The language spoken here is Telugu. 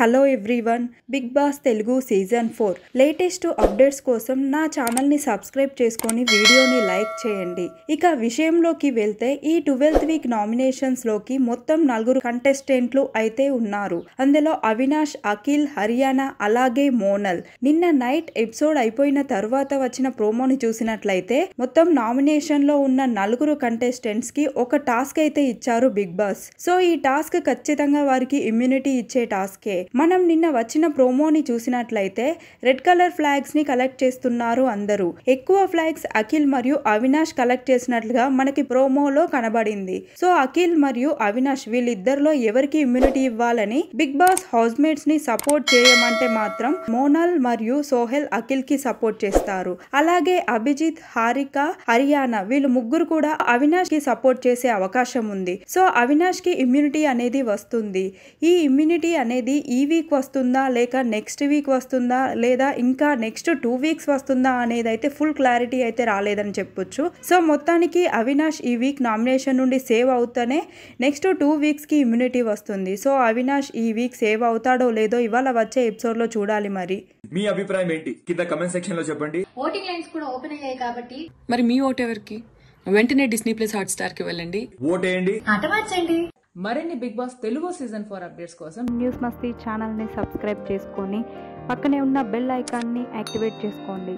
hello everyone Bigg Boss Telugu season four latest updates కోసం నా ఛానల్ని సబ్స్క్రైబ్ చేసుకొని వీడియోని లైక్ చేయండి ఇక విషయంలోకి వెళ్తే ఈ ట్వెల్త్ వీక్ నామినేషన్స్లోకి మొత్తం నలుగురు కంటెస్టెంట్లు అయితే ఉన్నారు అందులో అవినాష్ అఖిల్ హర్యానా అలాగే మోనల్ నిన్న నైట్ ఎపిసోడ్ అయిపోయిన తర్వాత వచ్చిన ప్రోమోని చూసినట్లయితే మొత్తం నామినేషన్లో ఉన్న నలుగురు కంటెస్టెంట్స్కి ఒక టాస్క్ అయితే ఇచ్చారు బిగ్ బాస్ సో ఈ టాస్క్ ఖచ్చితంగా వారికి ఇమ్యూనిటీ ఇచ్చే టాస్కే మనం నిన్న వచ్చిన ప్రోమోని చూసినట్లయితే రెడ్ కలర్ ఫ్లాగ్స్ ని కలెక్ట్ చేస్తున్నారు అందరూ ఎక్కువ ఫ్లాగ్స్ అఖిల్ మరియు అవినాష్ కలెక్ట్ చేసినట్లుగా మనకి ప్రోమోలో కనబడింది సో అఖిల్ మరియు అవినాష్ వీళ్ళిద్దరిలో ఎవరికి ఇమ్యూనిటీ ఇవ్వాలని బిగ్ బాస్ హౌస్ మేట్స్ ని సపోర్ట్ చేయమంటే మాత్రం మోనల్ మరియు సోహెల్ అఖిల్ కి సపోర్ట్ చేస్తారు అలాగే అభిజిత్ హారిక హరియానా వీళ్ళు ముగ్గురు కూడా అవినాష్ కి సపోర్ట్ చేసే అవకాశం ఉంది సో అవినాష్ కి ఇమ్యూనిటీ అనేది వస్తుంది ఈ ఇమ్యూనిటీ అనేది ఈ ఈ వీక్ వస్తుందా లేక నెక్స్ట్ వీక్ వస్తుందా లేదా ఇంకా నెక్స్ట్ టూ వీక్స్ వస్తుందా అనేది అయితే ఫుల్ క్లారిటీ అయితే రాలేదని చెప్పొచ్చు సో మొత్తానికి అవినాష్ ఈ వీక్ నామినేషన్ నుండి సేవ్ అవుతానే నెక్స్ట్ టూ వీక్స్కి ఇమ్యూనిటీ వస్తుంది సో అవినాష్ ఈ వీక్ సేవ్ అవుతాడో లేదో ఇవాళ వచ్చే ఎపిసోడ్లో చూడాలి మరి మీ అభిప్రాయం ఏంటి కింద కమెంట్ సెక్షన్ లో చెప్పండి ఓటింగ్ లైన్స్ కూడా ఓపెన్ అయ్యాయి కాబట్టి మరి మీ ఓట్ ఎవరికి వెంటనే డిస్నీ ప్లస్ హాట్ స్టార్ కి వెళ్ళండి ఓటేయండి ఆట మార్చండి మరిన్ని Bigg Boss Telugu season four updates కోసం న్యూస్ మస్తీ ఛానల్ని సబ్స్క్రైబ్ చేసుకొని పక్కనే ఉన్న బెల్ ఐకాన్ని యాక్టివేట్ చేసుకోండి